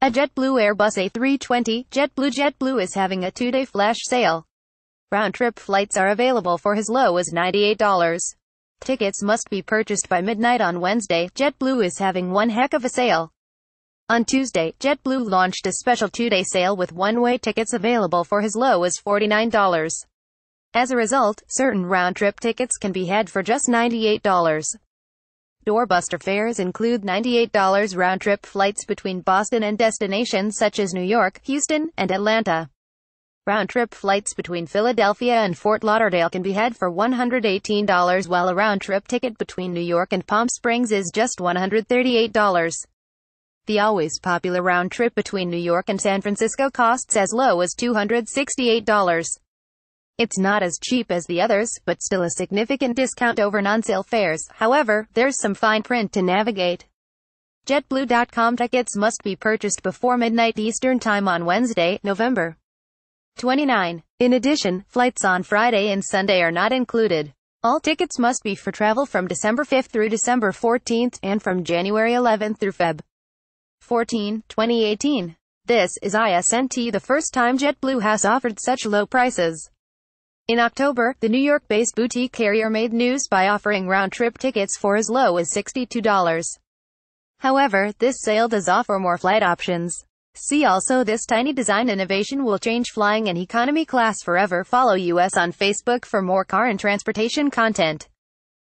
A JetBlue Airbus A320, JetBlue JetBlue is having a two-day flash sale. Round-trip flights are available for as low as $98. Tickets must be purchased by midnight on Wednesday. JetBlue is having one heck of a sale. On Tuesday, JetBlue launched a special two-day sale with one-way tickets available for as low as $49. As a result, certain round-trip tickets can be had for just $98. Doorbuster fares include $98 round-trip flights between Boston and destinations such as New York, Houston, and Atlanta. Round-trip flights between Philadelphia and Fort Lauderdale can be had for $118 while a round-trip ticket between New York and Palm Springs is just $138. The always popular round trip between New York and San Francisco costs as low as $268. It's not as cheap as the others, but still a significant discount over non-sale fares. However, there's some fine print to navigate. JetBlue.com tickets must be purchased before midnight Eastern Time on Wednesday, November 29. In addition, flights on Friday and Sunday are not included. All tickets must be for travel from December 5 through December 14 and from January 11 through Feb 14, 2018. This is ISNT the first time JetBlue has offered such low prices. In October, the New York-based boutique carrier made news by offering round-trip tickets for as low as $62. However, this sale does offer more flight options. See also this tiny design innovation will change flying and economy class forever. Follow us on Facebook for more car and transportation content.